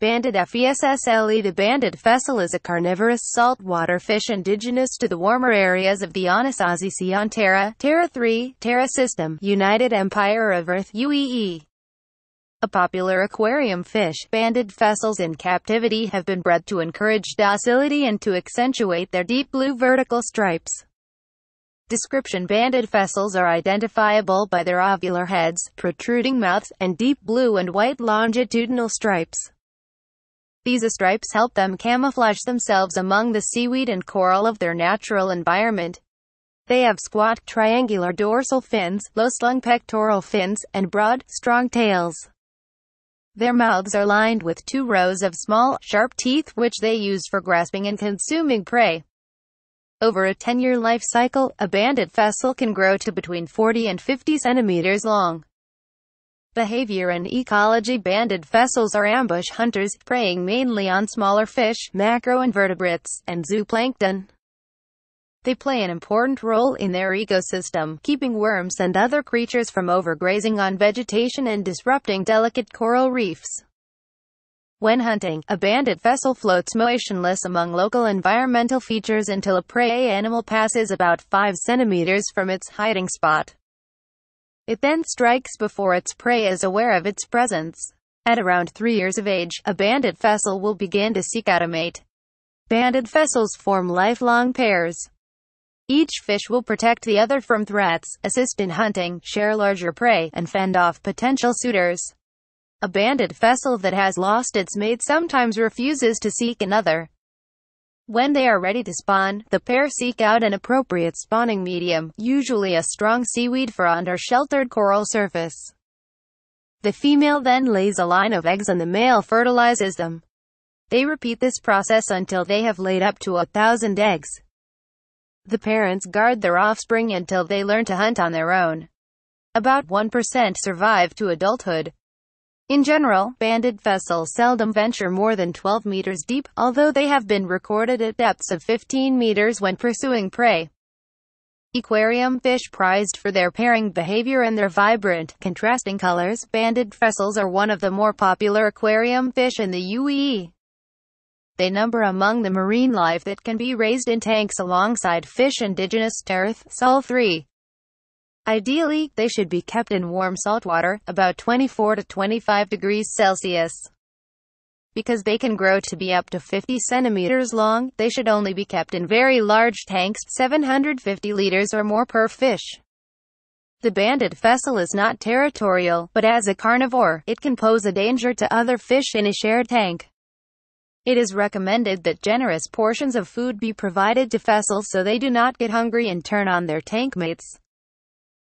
Banded FESSLE The banded fessel is a carnivorous saltwater fish indigenous to the warmer areas of the Anasazi Sea on Terra, Terra 3, Terra System, United Empire of Earth UEE. A popular aquarium fish, banded fessels in captivity have been bred to encourage docility and to accentuate their deep blue vertical stripes. Description Banded fessels are identifiable by their ovular heads, protruding mouths, and deep blue and white longitudinal stripes. These stripes help them camouflage themselves among the seaweed and coral of their natural environment. They have squat, triangular dorsal fins, low slung pectoral fins, and broad, strong tails. Their mouths are lined with two rows of small, sharp teeth which they use for grasping and consuming prey. Over a 10-year life cycle, a banded vessel can grow to between 40 and 50 centimeters long behavior and ecology Banded vessels are ambush hunters, preying mainly on smaller fish, macroinvertebrates, and zooplankton. They play an important role in their ecosystem, keeping worms and other creatures from overgrazing on vegetation and disrupting delicate coral reefs. When hunting, a banded vessel floats motionless among local environmental features until a prey animal passes about 5 centimeters from its hiding spot. It then strikes before its prey is aware of its presence. At around three years of age, a banded vessel will begin to seek out a mate. Banded vessels form lifelong pairs. Each fish will protect the other from threats, assist in hunting, share larger prey, and fend off potential suitors. A banded vessel that has lost its mate sometimes refuses to seek another. When they are ready to spawn, the pair seek out an appropriate spawning medium, usually a strong seaweed for under sheltered coral surface. The female then lays a line of eggs and the male fertilizes them. They repeat this process until they have laid up to a thousand eggs. The parents guard their offspring until they learn to hunt on their own. About 1% survive to adulthood. In general, banded vessels seldom venture more than 12 meters deep, although they have been recorded at depths of 15 meters when pursuing prey. Aquarium fish prized for their pairing behavior and their vibrant, contrasting colors, banded vessels are one of the more popular aquarium fish in the UAE. They number among the marine life that can be raised in tanks alongside fish indigenous to Earth, Sol 3. Ideally, they should be kept in warm salt water, about 24 to 25 degrees Celsius. Because they can grow to be up to 50 centimeters long, they should only be kept in very large tanks, 750 liters or more per fish. The banded vessel is not territorial, but as a carnivore, it can pose a danger to other fish in a shared tank. It is recommended that generous portions of food be provided to vessels so they do not get hungry and turn on their tank mates.